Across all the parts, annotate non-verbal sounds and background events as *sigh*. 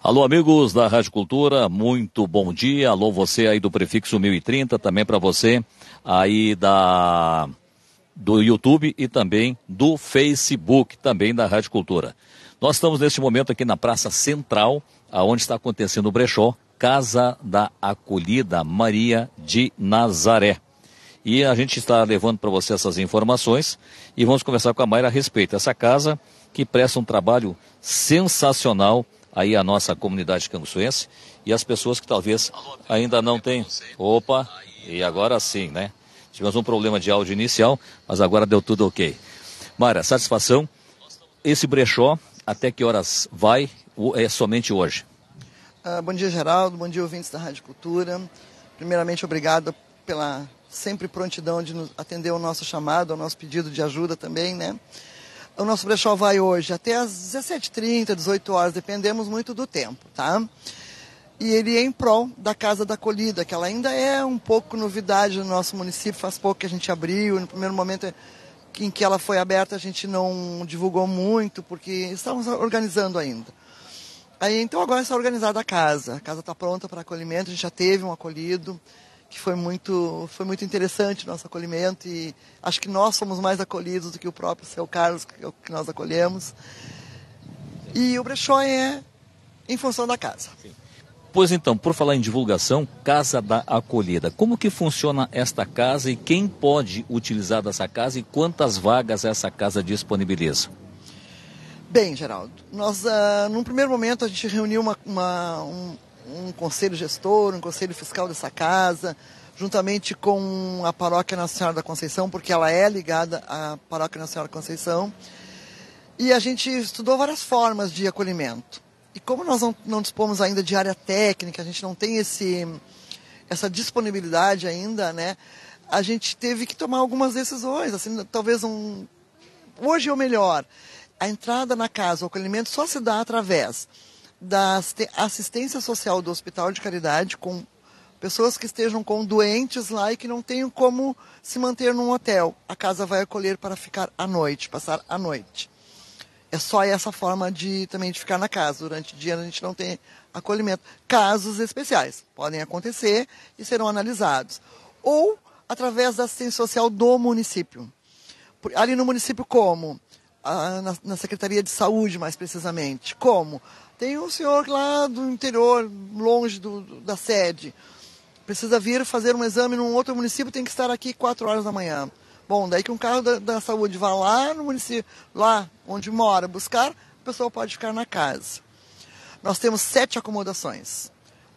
Alô, amigos da Rádio Cultura, muito bom dia. Alô, você aí do prefixo 1030, também para você aí da do YouTube e também do Facebook, também da Rádio Cultura. Nós estamos neste momento aqui na Praça Central, aonde está acontecendo o brechó Casa da Acolhida Maria de Nazaré. E a gente está levando para você essas informações e vamos conversar com a Mayra a respeito. Essa casa que presta um trabalho sensacional aí a nossa comunidade canguçuense e as pessoas que talvez ainda não têm. Opa, e agora sim, né? Tivemos um problema de áudio inicial, mas agora deu tudo ok. Mara, satisfação. Esse brechó, até que horas vai? É somente hoje? Ah, bom dia, Geraldo. Bom dia, ouvintes da Rádio Cultura. Primeiramente, obrigada pela sempre prontidão de atender o nosso chamado, o nosso pedido de ajuda também, né? O nosso brechó vai hoje até às 17h30, 18 horas, dependemos muito do tempo, tá? E ele é em prol da Casa da Acolhida, que ela ainda é um pouco novidade no nosso município, faz pouco que a gente abriu, no primeiro momento em que ela foi aberta a gente não divulgou muito, porque estávamos organizando ainda. Aí, então agora está organizada a casa, a casa está pronta para acolhimento, a gente já teve um acolhido, que foi muito, foi muito interessante o nosso acolhimento e acho que nós fomos mais acolhidos do que o próprio seu Carlos é que nós acolhemos. E o brechó é em função da casa. Sim. Pois então, por falar em divulgação, Casa da Acolhida. Como que funciona esta casa e quem pode utilizar dessa casa e quantas vagas essa casa disponibiliza? Bem, Geraldo, nós, uh, num primeiro momento, a gente reuniu uma, uma um, um conselho gestor, um conselho fiscal dessa casa, juntamente com a Paróquia Nossa Senhora da Conceição, porque ela é ligada à Paróquia Nossa Senhora da Conceição. E a gente estudou várias formas de acolhimento. E como nós não, não dispomos ainda de área técnica, a gente não tem esse, essa disponibilidade ainda, né? A gente teve que tomar algumas decisões, assim, talvez um... Hoje é o melhor. A entrada na casa, o acolhimento só se dá através da assistência social do Hospital de Caridade com pessoas que estejam com doentes lá e que não tenham como se manter num hotel. A casa vai acolher para ficar à noite, passar a noite. É só essa forma de também de ficar na casa. Durante o dia a gente não tem acolhimento. Casos especiais podem acontecer e serão analisados. Ou através da assistência social do município. Ali no município como? a, na, na, Secretaria de Saúde, mais precisamente. Como? Tem um senhor lá do interior, longe do, do, da sede. Precisa vir fazer um exame num outro município, tem que estar aqui 4 horas da manhã. Bom, daí que um carro da, da saúde vá lá no município, lá onde mora, buscar, a pessoa pode ficar na casa. Nós temos sete acomodações.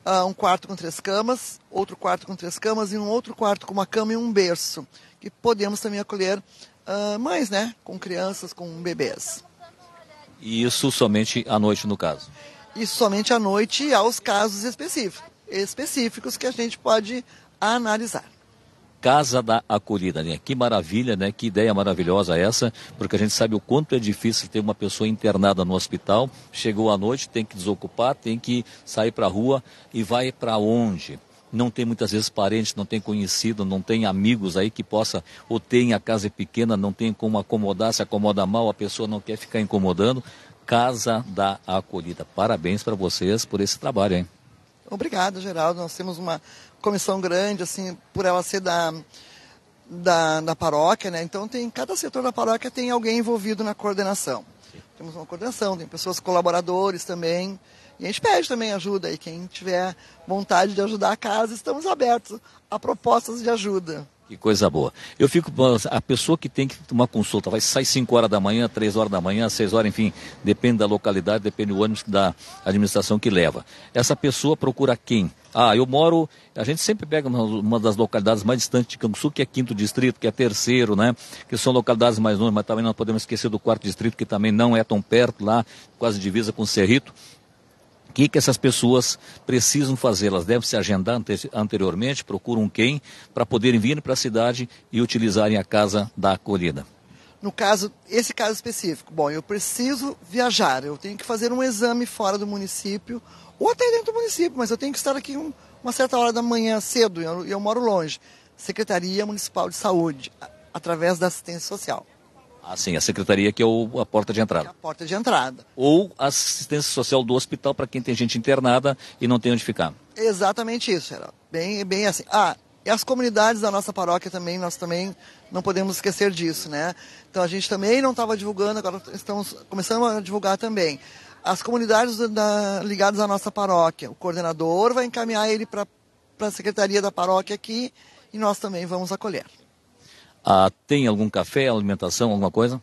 Uh, um quarto com três camas, outro quarto com três camas e um outro quarto com uma cama e um berço, que podemos também acolher ah, mães, né? Com crianças, com bebês. E isso somente à noite, no caso? Isso somente à noite e aos casos específicos, específicos que a gente pode analisar. Casa da Acolhida, né? Que maravilha, né? Que ideia maravilhosa essa, porque a gente sabe o quanto é difícil ter uma pessoa internada no hospital, chegou à noite, tem que desocupar, tem que sair para a rua e vai para onde? não tem muitas vezes parentes, não tem conhecido, não tem amigos aí que possa, ou tem a casa é pequena, não tem como acomodar, se acomoda mal, a pessoa não quer ficar incomodando. Casa da Acolhida. Parabéns para vocês por esse trabalho, hein? Obrigado, Geraldo. Nós temos uma comissão grande, assim, por ela ser da, da, da paróquia, né? Então tem cada setor da paróquia tem alguém envolvido na coordenação. Sim. Temos uma coordenação, tem pessoas colaboradores também. E a gente pede também ajuda, e quem tiver vontade de ajudar a casa, estamos abertos a propostas de ajuda. Que coisa boa. Eu fico, a pessoa que tem que tomar consulta, vai sair 5 horas da manhã, 3 horas da manhã, 6 horas, enfim, depende da localidade, depende do ônibus da administração que leva. Essa pessoa procura quem? Ah, eu moro, a gente sempre pega uma, das localidades mais distantes de Canguçu, que é quinto distrito, que é terceiro, né? Que são localidades mais longe, mas também não podemos esquecer do quarto distrito, que também não é tão perto lá, quase divisa com o Cerrito. O que, que essas pessoas precisam fazer? Elas devem se agendar ante anteriormente, procuram quem para poderem vir para a cidade e utilizarem a casa da acolhida. No caso, esse caso específico, bom, eu preciso viajar, eu tenho que fazer um exame fora do município ou até dentro do município, mas eu tenho que estar aqui um, uma certa hora da manhã cedo e eu, eu moro longe. Secretaria Municipal de Saúde, através da assistência social. Ah, sim, a secretaria que é o, a porta de entrada. É a porta de entrada. Ou a assistência social do hospital para quem tem gente internada e não tem onde ficar. Exatamente isso, era Bem, bem assim. Ah, e as comunidades da nossa paróquia também, nós também não podemos esquecer disso, né? Então a gente também não estava divulgando, agora estamos começando a divulgar também. As comunidades da, ligadas à nossa paróquia, o coordenador vai encaminhar ele para a secretaria da paróquia aqui e nós também vamos acolher. Ah, tem algum café, alimentação, alguma coisa?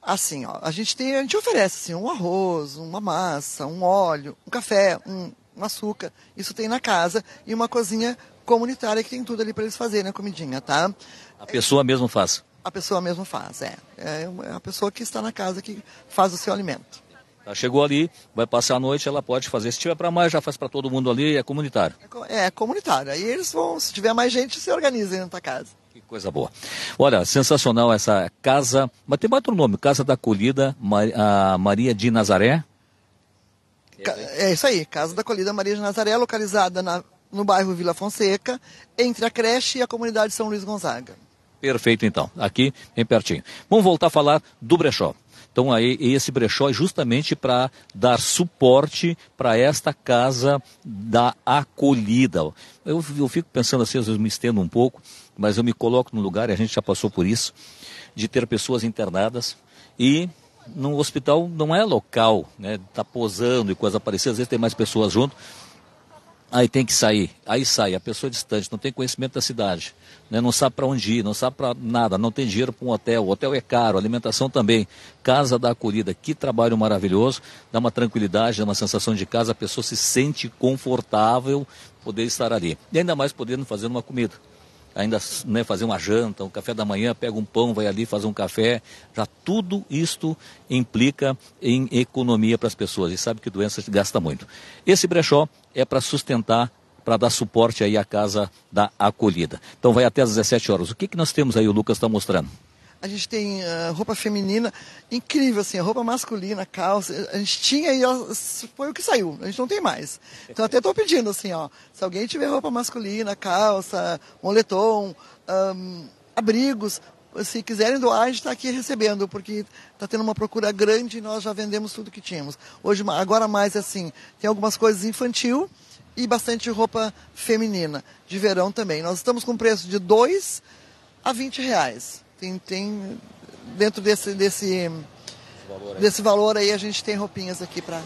Assim, ó, a gente tem, a gente oferece assim, um arroz, uma massa, um óleo, um café, um, um açúcar. Isso tem na casa e uma cozinha comunitária que tem tudo ali para eles fazerem a comidinha, tá? A pessoa é, mesmo faz. A pessoa mesmo faz, é. É, é a pessoa que está na casa que faz o seu alimento. Ela tá, chegou ali, vai passar a noite, ela pode fazer. Se tiver para mais, já faz para todo mundo ali, é comunitário. É, é comunitário. Aí eles vão, se tiver mais gente, se organizem na tua casa coisa boa. Olha, sensacional essa casa, mas tem outro nome, Casa da Acolhida Maria de Nazaré. É isso aí, Casa da Acolhida Maria de Nazaré, localizada na, no bairro Vila Fonseca, entre a creche e a comunidade São Luís Gonzaga. Perfeito, então. Aqui, bem pertinho. Vamos voltar a falar do brechó. Então, aí, esse brechó é justamente para dar suporte para esta casa da acolhida. Eu, eu fico pensando assim, às vezes me estendo um pouco, mas eu me coloco no lugar, e a gente já passou por isso, de ter pessoas internadas e no hospital não é local, né? Tá posando e coisa parecida, às vezes tem mais pessoas junto. Aí tem que sair, aí sai, a pessoa é distante, não tem conhecimento da cidade, né? não sabe para onde ir, não sabe para nada, não tem dinheiro para um hotel, o hotel é caro, alimentação também, casa da acolhida, que trabalho maravilhoso, dá uma tranquilidade, dá uma sensação de casa, a pessoa se sente confortável poder estar ali. E ainda mais podendo fazer uma comida ainda né, fazer uma janta, um café da manhã, pega um pão, vai ali, faz um café. Já tudo isto implica em economia para as pessoas. E sabe que doença gasta muito. Esse brechó é para sustentar para dar suporte aí à casa da acolhida. Então vai até às 17 horas. O que, que nós temos aí, o Lucas está mostrando? a gente tem uh, roupa feminina incrível, assim, roupa masculina, calça. Eh, a gente tinha e ó, foi o que saiu, a gente não tem mais. Então até estou pedindo, assim, ó, se alguém tiver roupa masculina, calça, moletom, um, abrigos, se quiserem doar, a gente está aqui recebendo, porque está tendo uma procura grande e nós já vendemos tudo que tínhamos. Hoje, agora mais assim, tem algumas coisas infantil e bastante roupa feminina, de verão também. Nós estamos com preço de 2 a 20 reais. Tem, tem dentro desse, desse, valor desse valor aí, a gente tem roupinhas aqui para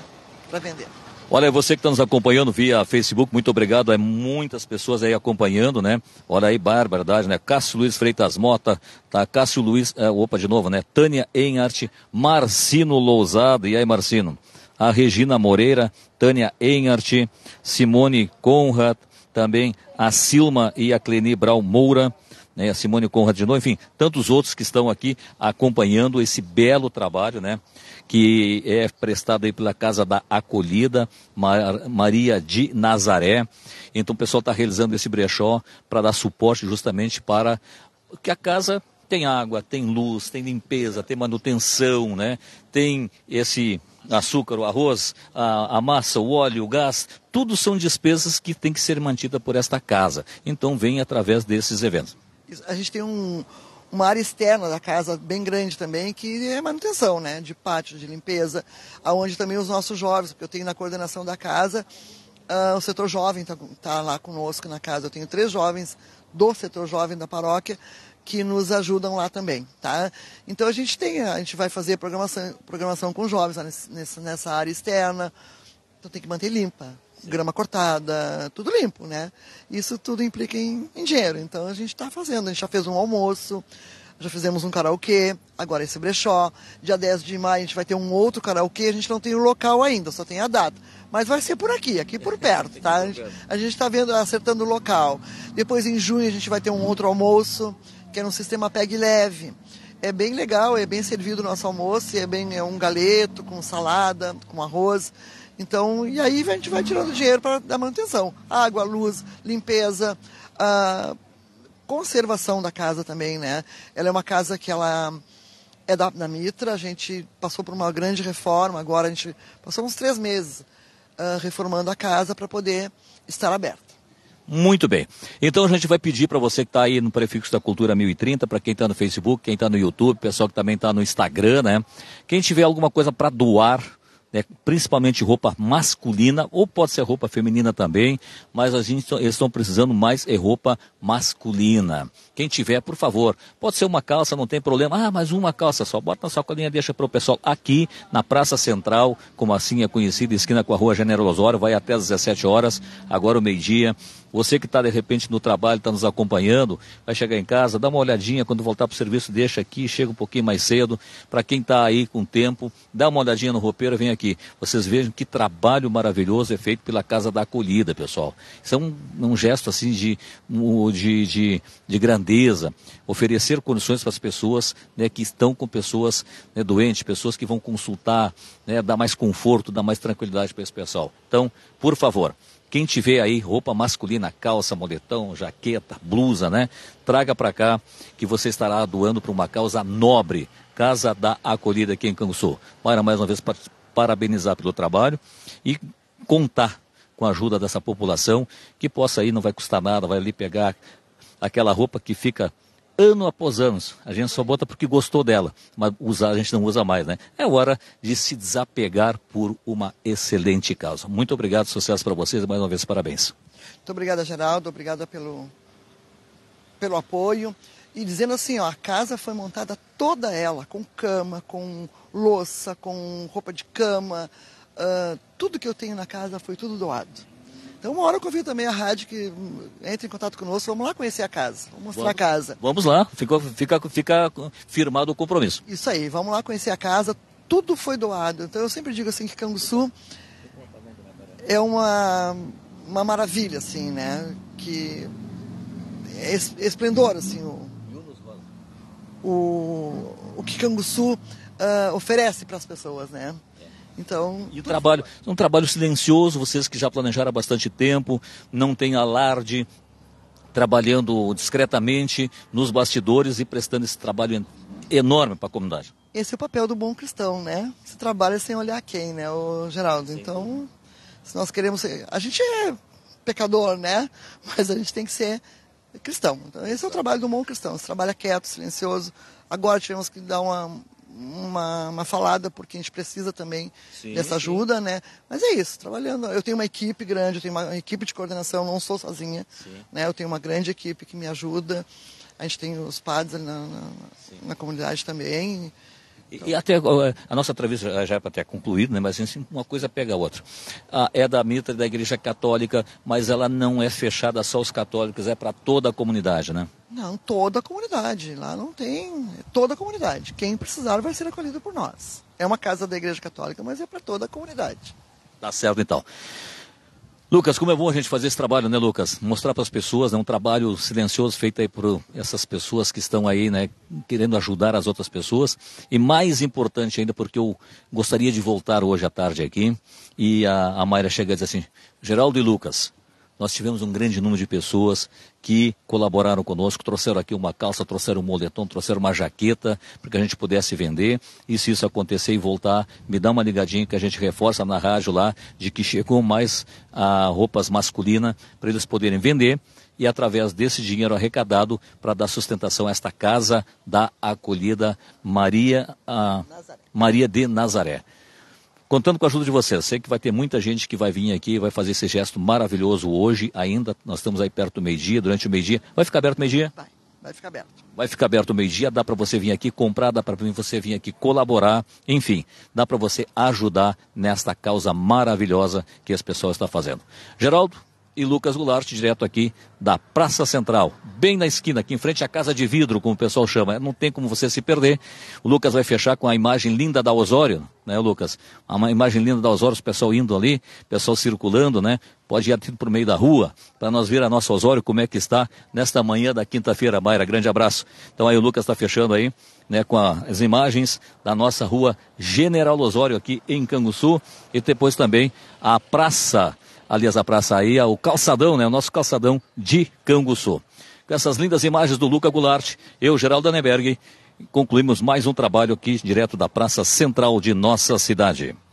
vender. Olha, você que está nos acompanhando via Facebook, muito obrigado. É muitas pessoas aí acompanhando, né? Olha aí, barbaridade, né? Cássio Luiz Freitas Mota, tá? Cássio Luiz, é, opa, de novo, né? Tânia Enarte Marcino Lousado, e aí, Marcino? A Regina Moreira, Tânia Enarte Simone Conrad, também a Silma e a Cleni Brau Moura né? A Simone Conrad de novo, enfim, tantos outros que estão aqui acompanhando esse belo trabalho, né? Que é prestado aí pela Casa da Acolhida, Mar Maria de Nazaré. Então o pessoal está realizando esse brechó para dar suporte justamente para que a casa tem água, tem luz, tem limpeza, tem manutenção, né? Tem esse açúcar, o arroz, a, a, massa, o óleo, o gás, tudo são despesas que tem que ser mantida por esta casa. Então vem através desses eventos. A gente tem um, uma área externa da casa bem grande também, que é manutenção, né? De pátio, de limpeza, aonde também os nossos jovens, porque eu tenho na coordenação da casa, uh, o setor jovem está tá lá conosco na casa. Eu tenho três jovens do setor jovem da paróquia que nos ajudam lá também, tá? Então a gente tem, a gente vai fazer programação, programação com jovens nessa, nessa área externa, então tem que manter limpa, grama cortada, tudo limpo, né? Isso tudo implica em, em dinheiro. Então a gente está fazendo, a gente já fez um almoço, já fizemos um karaokê, agora esse brechó. Dia 10 de maio a gente vai ter um outro karaokê, a gente não tem o local ainda, só tem a data. Mas vai ser por aqui, aqui por *laughs* perto, tá? A gente está vendo, acertando o local. Depois em junho a gente vai ter um outro almoço, que é um sistema PEG leve. É bem legal, é bem servido o nosso almoço, é bem é um galeto com salada, com arroz. Então, e aí a gente vai tirando dinheiro para dar manutenção. Água, luz, limpeza, conservação da casa também, né? Ela é uma casa que ela é da, da Mitra, a gente passou por uma grande reforma agora, a gente passou uns três meses uh, reformando a casa para poder estar aberta. Muito bem. Então a gente vai pedir para você que está aí no prefixo da Cultura 1030, para quem está no Facebook, quem está no YouTube, pessoal que também está no Instagram, né? Quem tiver alguma coisa para doar, né, principalmente roupa masculina, ou pode ser roupa feminina também, mas a gente, eles estão precisando mais é roupa masculina. Quem tiver, por favor, pode ser uma calça, não tem problema. Ah, mas uma calça só, bota na sacolinha, deixa para o pessoal aqui na Praça Central, como assim é conhecida, esquina com a Rua General Osório, vai até às 17 horas, agora o meio-dia. Você que está de repente no trabalho, está nos acompanhando, vai chegar em casa, dá uma olhadinha quando voltar para o serviço, deixa aqui, chega um pouquinho mais cedo. Para quem está aí com tempo, dá uma olhadinha no roupeiro, vem aqui. Vocês vejam que trabalho maravilhoso é feito pela Casa da Acolhida, pessoal. Isso é um, um gesto assim de, de, de, de, grandeza, oferecer condições para as pessoas né, que estão com pessoas né, doentes, pessoas que vão consultar, né, dar mais conforto, dar mais tranquilidade para esse pessoal. Então, por favor, quem tiver aí roupa masculina, calça, moletão, jaqueta, blusa, né? Traga para cá que você estará doando para uma causa nobre, Casa da Acolhida aqui em Canguçu. Para mais uma vez parabenizar pelo trabalho e contar com a ajuda dessa população que possa aí, não vai custar nada, vai ali pegar aquela roupa que fica ano após ano. A gente só bota porque gostou dela, mas usar a gente não usa mais, né? É hora de se desapegar por uma excelente causa. Muito obrigado, sucesso para vocês, mais uma vez parabéns. Muito obrigada, Geraldo, obrigada pelo pelo apoio e dizendo assim, ó, a casa foi montada toda ela, com cama, com louça, com roupa de cama, uh, tudo que eu tenho na casa foi tudo doado. Então, uma hora eu convido também a rádio que hum, entre em contato conosco. Vamos lá conhecer a casa. Vamos mostrar vamos, a casa. Vamos lá. Fica, fica, fica firmado o compromisso. Isso aí. Vamos lá conhecer a casa. Tudo foi doado. Então, eu sempre digo assim que Canguçu é uma, uma maravilha, assim, né? Que é esplendor, assim, o, o, o que Canguçu uh, oferece para as pessoas, né? Então, e o trabalho, é um trabalho silencioso, vocês que já planejaram há bastante tempo, não tem alarde, trabalhando discretamente nos bastidores e prestando esse trabalho enorme para a comunidade. Esse é o papel do bom cristão, né? Se trabalha é sem olhar quem, né, o Geraldo? Então, se nós queremos ser... A gente é pecador, né? *laughs* Mas a gente tem que ser cristão. Então, esse é o trabalho do bom cristão. Se trabalha quieto, silencioso. Agora tivemos que dar uma uma, uma falada, porque a gente precisa também sim, dessa ajuda, sim. né? Mas é isso, trabalhando. Eu tenho uma equipe grande, eu tenho uma equipe de coordenação, não sou sozinha, né? Eu tenho uma grande equipe que me ajuda. A gente tem os padres na, na, na comunidade também. Então. E, até a nossa entrevista já é para ter concluído, né? mas assim, uma coisa pega a outra. Ah, é da mitra da Igreja Católica, mas ela não é fechada só aos católicos, é para toda a comunidade, né? Não, toda a comunidade. Lá não tem. É toda a comunidade. Quem precisar vai ser acolhido por nós. É uma casa da Igreja Católica, mas é para toda a comunidade. Tá certo, então. Lucas, como é bom a gente fazer esse trabalho, né, Lucas? Mostrar para as pessoas, né, um trabalho silencioso feito aí por essas pessoas que estão aí, né, querendo ajudar as outras pessoas. E mais importante ainda, porque eu gostaria de voltar hoje à tarde aqui e a, a Mayra chega e diz assim: Geraldo e Lucas, nós tivemos um grande número de pessoas que colaboraram conosco, trouxeram aqui uma calça, trouxeram um moletom, trouxeram uma jaqueta para que a gente pudesse vender. E se isso acontecer e voltar, me dá uma ligadinha que a gente reforça na rádio lá de que chegou mais a ah, roupas masculinas para eles poderem vender e através desse dinheiro arrecadado para dar sustentação a esta casa da acolhida Maria, a, ah, Maria de Nazaré contando com a ajuda de vocês. Sei que vai ter muita gente que vai vir aqui, e vai fazer esse gesto maravilhoso hoje ainda. Nós estamos aí perto do meio-dia, durante o meio-dia. Vai ficar aberto o meio-dia? Vai. Vai ficar aberto. Vai ficar aberto o meio-dia, dá para você vir aqui comprar, dá para você vir aqui colaborar, enfim, dá para você ajudar nesta causa maravilhosa que esse pessoal está fazendo. Geraldo, e Lucas Goulart, direto aqui da Praça Central, bem na esquina, aqui em frente à Casa de Vidro, como o pessoal chama. Não tem como você se perder. O Lucas vai fechar com a imagem linda da Osório, né, Lucas? Uma imagem linda da Osório, o pessoal indo ali, o pessoal circulando, né? Pode ir até por meio da rua, para nós ver a nossa Osório, como é que está nesta manhã da quinta-feira, Mayra. Grande abraço. Então aí o Lucas está fechando aí. Né, com a, as imagens da nossa rua General Osório aqui em Canguçu e depois também a praça Aliás, praça aí é o calçadão, né? O nosso calçadão de Canguçu. Com essas lindas imagens do Luca Goulart, eu, Geraldo Aneberg, concluímos mais um trabalho aqui direto da Praça Central de nossa cidade.